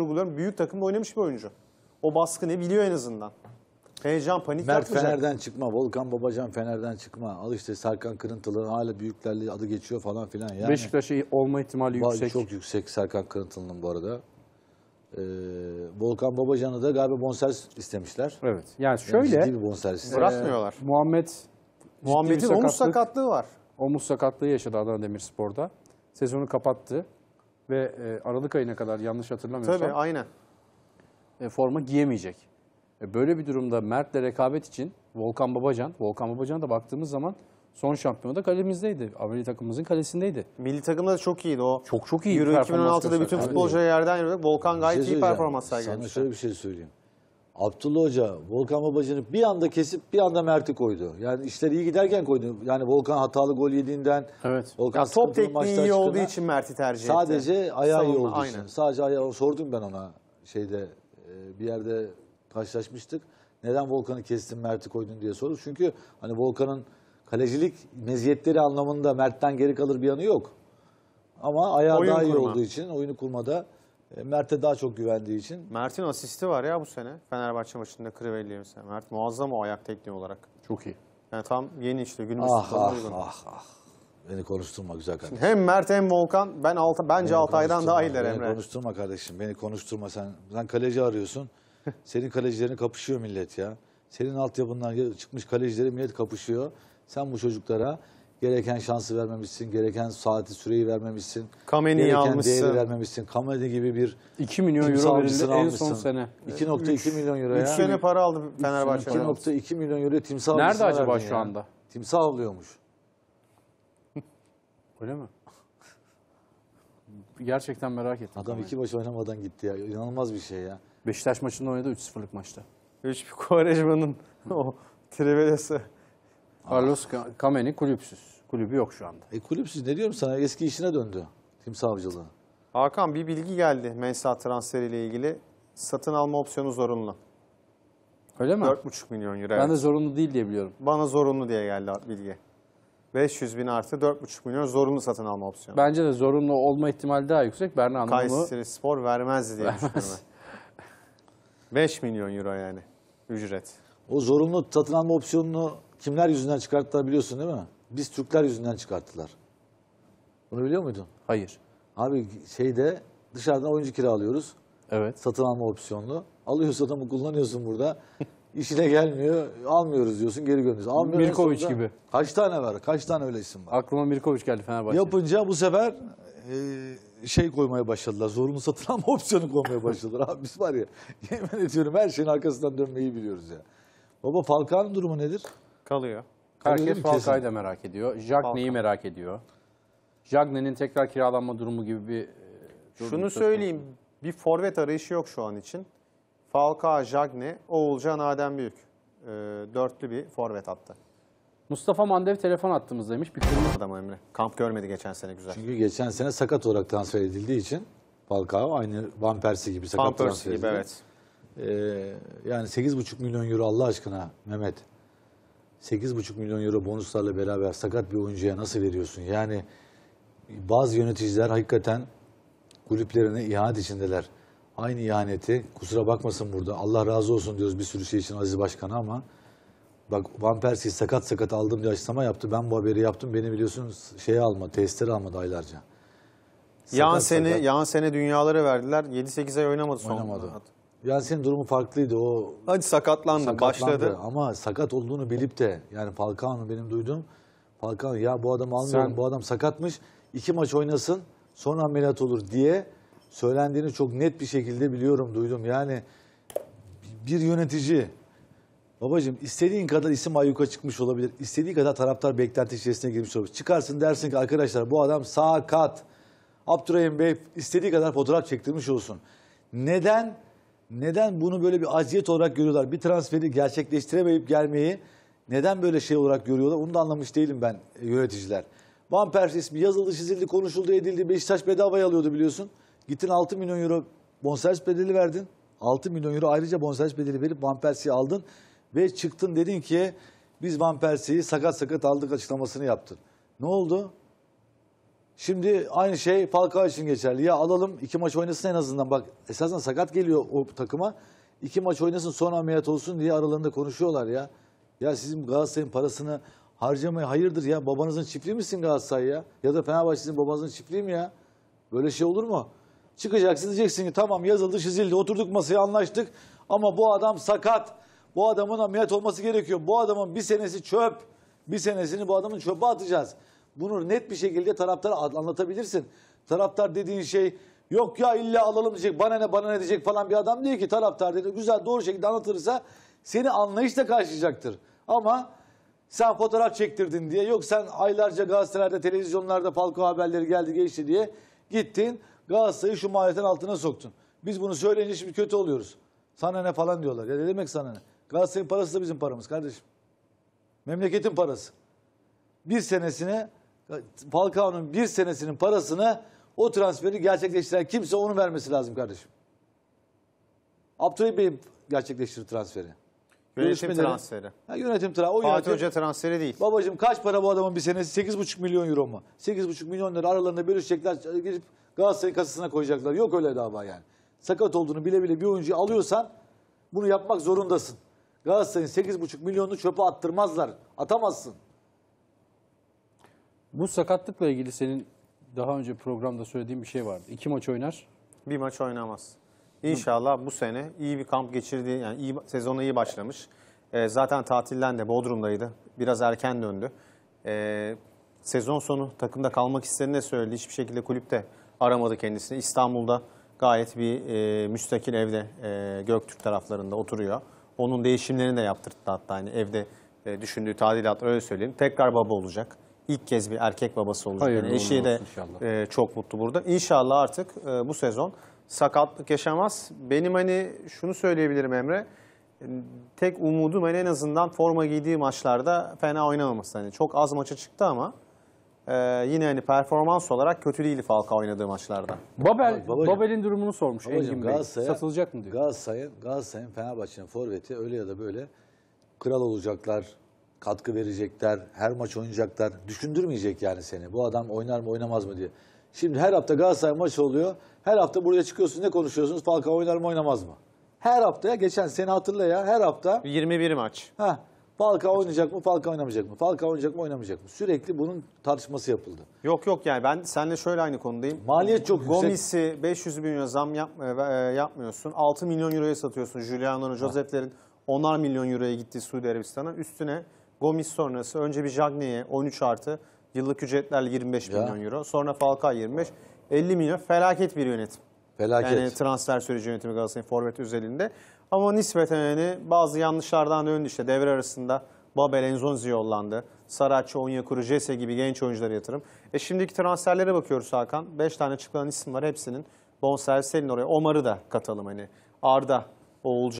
buluyorum. Büyük takımda oynamış bir oyuncu. O baskını biliyor en azından. Heyecan, panik Mert yapmayacak. Fener'den çıkma, Volkan Babacan Fener'den çıkma. Al işte Serkan Kırıntılı'nın hala büyüklerle adı geçiyor falan filan. Yani, Beşiktaş'a olma ihtimali yüksek. Çok yüksek Serkan Kırıntılı'nın bu arada. Ee, Volkan Babacan'ı da galiba bonservis istemişler. Evet. Yani şöyle. Yani ciddi bir bonservis. Ee, Muhammed Muhammed'in omuz sakatlığı var. Omuz sakatlığı yaşadı Adana Demirspor'da. Sezonu kapattı ve e, Aralık ayına kadar yanlış hatırlamıyorsam Tabii aynen. e, forma giyemeyecek. E, böyle bir durumda Mert'le rekabet için Volkan Babacan, Volkan Babacan'a da baktığımız zaman son şampiyonada kalemizdeydi. Avrupa takımımızın kalesindeydi. Milli takımda da çok iyiydi o. Çok çok iyi bir Euro 2016'da bütün gösterdi. futbolcuları yerden yürüdük. Volkan şey gayet şey iyi söyleyeceğim. performans Sana şöyle bir şey söyleyeyim. Abdullah Hoca Volkan Babacı'nı bir anda kesip bir anda Mert'i koydu. Yani işler iyi giderken koydu. Yani Volkan hatalı gol yediğinden. Evet. Volkan yani top tekniği iyi olduğu için Mert'i tercih etti. Sadece ayağı iyi olduğu için. Sadece ayağı sordum ben ona şeyde e, bir yerde karşılaşmıştık. Neden Volkan'ı kestin Mert'i koydun diye sorup. Çünkü hani Volkan'ın kalecilik meziyetleri anlamında Mert'ten geri kalır bir yanı yok. Ama ayağı oyun daha iyi olduğu için oyunu kurmada e, Mert'e daha çok güvendiği için. Mert'in asisti var ya bu sene Fenerbahçe maçında Krivelli'ye mesela. Mert muazzam o ayak tekniği olarak. Çok iyi. Yani tam yeni işte günümüz ah, ah, uygun. ah, ah. Beni konuşturma güzel kardeşim. Hem Mert hem Volkan ben altı bence beni Altay'dan daha iyiler Emre. Beni konuşturma kardeşim. Beni konuşturma sen. Sen kaleci arıyorsun. Senin kalecilerin kapışıyor millet ya. Senin altyapından çıkmış kalecileri millet kapışıyor. Sen bu çocuklara Gereken şansı vermemişsin, gereken saati süreyi vermemişsin. Kameni'yi almışsın. değeri vermemişsin. Kameni gibi bir 2 milyon euro verildi en son sene. 2.2 milyon euro 3 ya. sene para aldı Fenerbahçe'den. 2.2 milyon euro timsah Nerede acaba şu ya. anda? Timsah avlıyormuş. Öyle mi? Gerçekten merak ettim. Adam iki maç oynamadan gitti ya. İnanılmaz bir şey ya. Beşiktaş maçında oynadı 3-0'lık maçta. Üç bir Kovarejman'ın o trivelesi. Carlos Kameni kulüpsüz. Kulübü yok şu anda. E kulüpsüz ne diyorum sana eski işine döndü. Tim savcılığı. Hakan bir bilgi geldi Mensah transferiyle ilgili. Satın alma opsiyonu zorunlu. Öyle mi? 4,5 milyon euro. Ben de zorunlu değil diye biliyorum. Bana zorunlu diye geldi bilgi. 500 bin artı 4,5 milyon zorunlu satın alma opsiyonu. Bence de zorunlu olma ihtimali daha yüksek. Berna Hanım'ı... Kayseri Spor vermezdi diye Vermez. düşünüyorum ben. 5 milyon euro yani ücret. O zorunlu satın alma opsiyonunu Kimler yüzünden çıkarttılar biliyorsun değil mi? Biz Türkler yüzünden çıkarttılar. Bunu biliyor muydun? Hayır. Abi şeyde dışarıdan oyuncu kiralıyoruz. Evet. Satın alma opsiyonlu. Alıyorsun adamı kullanıyorsun burada. İşine gelmiyor. Almıyoruz diyorsun geri gönderiyorsun. Almıyoruz. Mirkoviç sonunda. gibi. Kaç tane var? Kaç tane öyle isim var? Aklıma Mirkoviç geldi Fenerbahçe. Yapınca bu sefer e, şey koymaya başladılar. Zorunlu satın alma opsiyonu koymaya başladılar. Abi biz var ya yemin ediyorum her şeyin arkasından dönmeyi biliyoruz ya. Baba Falcao'nun durumu nedir? kalıyor. Herkes Falcao'yu da merak ediyor. Jagne'yi Falcao. merak ediyor. Jagne'nin tekrar kiralanma durumu gibi bir... E, durum Şunu söz söyleyeyim. Bir forvet arayışı yok şu an için. Falcao, Jagne, Oğulcan, Adem Büyük. Ee, dörtlü bir forvet attı. Mustafa Mandev telefon attığımızdaymış. Bir kırmızı... Adam Emre. Kamp görmedi geçen sene güzel. Çünkü geçen sene sakat olarak transfer edildiği için Falcao aynı Van Persie gibi sakat Pampers transfer gibi evet. Ee, yani 8,5 milyon euro Allah aşkına Mehmet. 8,5 milyon euro bonuslarla beraber sakat bir oyuncuya nasıl veriyorsun? Yani bazı yöneticiler hakikaten kulüplerine ihanet içindeler. Aynı ihaneti kusura bakmasın burada Allah razı olsun diyoruz bir sürü şey için Aziz Başkan'a ama bak Van Persie'yi sakat sakat aldım diye açıklama yaptı. Ben bu haberi yaptım. Beni biliyorsun şeye alma, testleri almadı aylarca. Sakat, yan sene, sakat. yan sene dünyalara verdiler. 7-8 ay oynamadı son. Oynamadı. Yani senin durumu farklıydı. O Hadi sakatlandı, sakatlandı, başladı. Ama sakat olduğunu bilip de yani Falcao'nun benim duyduğum Falcao ya bu adam almıyorum, Sen... bu adam sakatmış. iki maç oynasın, sonra ameliyat olur diye söylendiğini çok net bir şekilde biliyorum, duydum. Yani bir yönetici Babacığım istediğin kadar isim ayyuka çıkmış olabilir. İstediği kadar taraftar beklenti içerisine girmiş olabilir. Çıkarsın dersin ki arkadaşlar bu adam sakat. Abdurrahim Bey istediği kadar fotoğraf çektirmiş olsun. Neden neden bunu böyle bir aziyet olarak görüyorlar? Bir transferi gerçekleştiremeyip gelmeyi neden böyle şey olarak görüyorlar? Onu da anlamış değilim ben e, yöneticiler. Van Persie ismi yazıldı, çizildi, konuşuldu, edildi. Beşiktaş bedavaya alıyordu biliyorsun. Gittin 6 milyon euro bonservis bedeli verdin. 6 milyon euro ayrıca bonservis bedeli verip Van Persie'yi aldın. Ve çıktın dedin ki biz Van Persie'yi sakat sakat aldık açıklamasını yaptın. Ne oldu? Şimdi aynı şey Falcao için geçerli. Ya alalım iki maç oynasın en azından. Bak esasen sakat geliyor o takıma. İki maç oynasın son ameliyat olsun diye aralarında konuşuyorlar ya. Ya sizin Galatasaray'ın parasını harcamaya hayırdır ya. Babanızın çiftliği misin Galatasaray ya? Ya da Fenerbahçe'nin babanızın çiftliği mi ya? Böyle şey olur mu? Çıkacaksın diyeceksin ki tamam yazıldı çizildi oturduk masaya anlaştık. Ama bu adam sakat. Bu adamın ameliyat olması gerekiyor. Bu adamın bir senesi çöp. Bir senesini bu adamın çöpe atacağız. Bunu net bir şekilde taraftara anlatabilirsin. Taraftar dediğin şey yok ya illa alalım diyecek bana ne bana ne diyecek falan bir adam değil ki taraftar dedi. Güzel doğru şekilde anlatırsa seni anlayışla karşılayacaktır. Ama sen fotoğraf çektirdin diye yok sen aylarca gazetelerde televizyonlarda palko haberleri geldi geçti diye gittin Galatasaray'ı şu maliyetin altına soktun. Biz bunu söyleyince şimdi kötü oluyoruz. Sana ne falan diyorlar. Ya ne demek sana ne? Galatasaray'ın parası da bizim paramız kardeşim. Memleketin parası. Bir senesine Falcao'nun bir senesinin parasını o transferi gerçekleştiren kimse onu vermesi lazım kardeşim. Abdülhamit Bey gerçekleştirir transferi. Yönetim transferi. Ha, yönetim transferi. Fatih yönetim, Hoca transferi değil. Babacığım kaç para bu adamın bir senesi? 8,5 milyon euro mu? 8,5 milyon lira aralarında bölüşecekler. Girip Galatasaray kasasına koyacaklar. Yok öyle dava yani. Sakat olduğunu bile bile bir oyuncuyu alıyorsan bunu yapmak zorundasın. Galatasaray'ın 8,5 milyonunu çöpe attırmazlar. Atamazsın. Bu sakatlıkla ilgili senin daha önce programda söylediğin bir şey vardı. İki maç oynar. Bir maç oynamaz. İnşallah bu sene iyi bir kamp geçirdi. Yani iyi, sezonu iyi başlamış. E, zaten tatilden de Bodrum'daydı. Biraz erken döndü. E, sezon sonu takımda kalmak istediğini söyledi. Hiçbir şekilde kulüpte aramadı kendisini. İstanbul'da gayet bir e, müstakil evde e, Göktürk taraflarında oturuyor. Onun değişimlerini de yaptırdı. hatta. Yani evde e, düşündüğü tadilatlar öyle söyleyeyim. Tekrar baba olacak ilk kez bir erkek babası olacak. Hayırlı yani eşi de e, çok mutlu burada. İnşallah artık e, bu sezon sakatlık yaşamaz. Benim hani şunu söyleyebilirim Emre. Tek umudum hani en azından forma giydiği maçlarda fena oynamaması. Hani çok az maça çıktı ama e, yine hani performans olarak kötü değil Falcao oynadığı maçlarda. Babel, Babacığım- Babel'in durumunu sormuş Engin Babacığım Bey. Satılacak mı diyor. Galatasaray'ın, Galatasaray'ın Fenerbahçe'nin forveti öyle ya da böyle kral olacaklar, katkı verecekler, her maç oynayacaklar. Düşündürmeyecek yani seni. Bu adam oynar mı oynamaz mı diye. Şimdi her hafta Galatasaray maçı oluyor. Her hafta buraya çıkıyorsunuz ne konuşuyorsunuz? Falcao oynar mı oynamaz mı? Her hafta ya geçen seni hatırla ya her hafta. 21 maç. Ha, Falcao oynayacak mı, Falcao oynamayacak mı? Falcao oynayacak mı, oynamayacak mı? Sürekli bunun tartışması yapıldı. Yok yok yani ben seninle şöyle aynı konudayım. Maliyet çok yüksek. Gomis'i 500 bin euro zam yap, e, e yapmıyorsun. 6 milyon euroya satıyorsun Juliano'nun, Josep'lerin. onar milyon euroya gitti Suudi Arabistan'a. Üstüne Gomis sonrası önce bir Jagne'ye 13 artı yıllık ücretlerle 25 ya. milyon euro. Sonra Falcao 25. 50 milyon felaket bir yönetim. Felaket. Yani transfer süreci yönetimi Galatasaray'ın forvet özelinde. Ama nispeten yani bazı yanlışlardan döndü işte devre arasında Babel Enzonzi yollandı. Saracchi, Onyekuru, Jesse gibi genç oyunculara yatırım. E şimdiki transferlere bakıyoruz Hakan. 5 tane çıkan isim var hepsinin. Bonservislerin oraya. Omar'ı da katalım hani. Arda, Oğulcan.